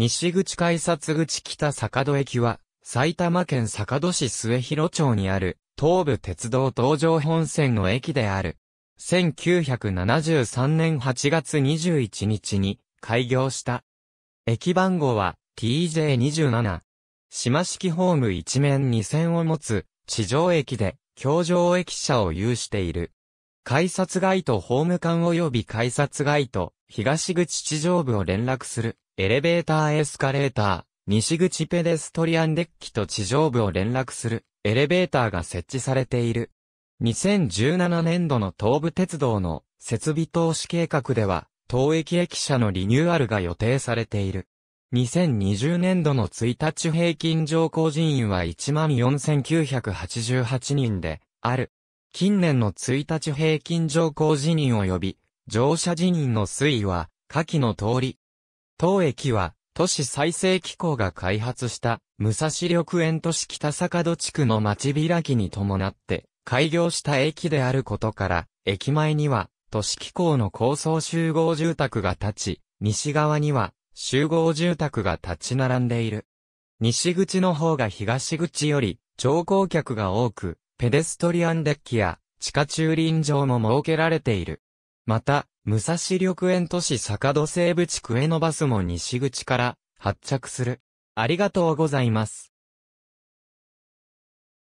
西口改札口北坂戸駅は、埼玉県坂戸市末広町にある、東武鉄道東上本線の駅である。1973年8月21日に開業した。駅番号は TJ27。島式ホーム一面2線を持つ地上駅で、京上駅舎を有している。改札街とホーム間及び改札街と東口地上部を連絡するエレベーターエスカレーター、西口ペデストリアンデッキと地上部を連絡するエレベーターが設置されている。2017年度の東武鉄道の設備投資計画では、当駅駅舎のリニューアルが予定されている。2020年度の1日平均乗降人員は14,988人で、ある。近年の1日平均乗降人員及び、乗車人員の推移は、下記の通り、当駅は、都市再生機構が開発した、武蔵緑園都市北坂戸地区の町開きに伴って、開業した駅であることから、駅前には、都市機構の高層集合住宅が建ち、西側には、集合住宅が立ち並んでいる。西口の方が東口より、乗降客が多く、ペデストリアンデッキや、地下駐輪場も設けられている。また、武蔵緑園都市坂戸西部地区へのバスも西口から発着する。ありがとうございます。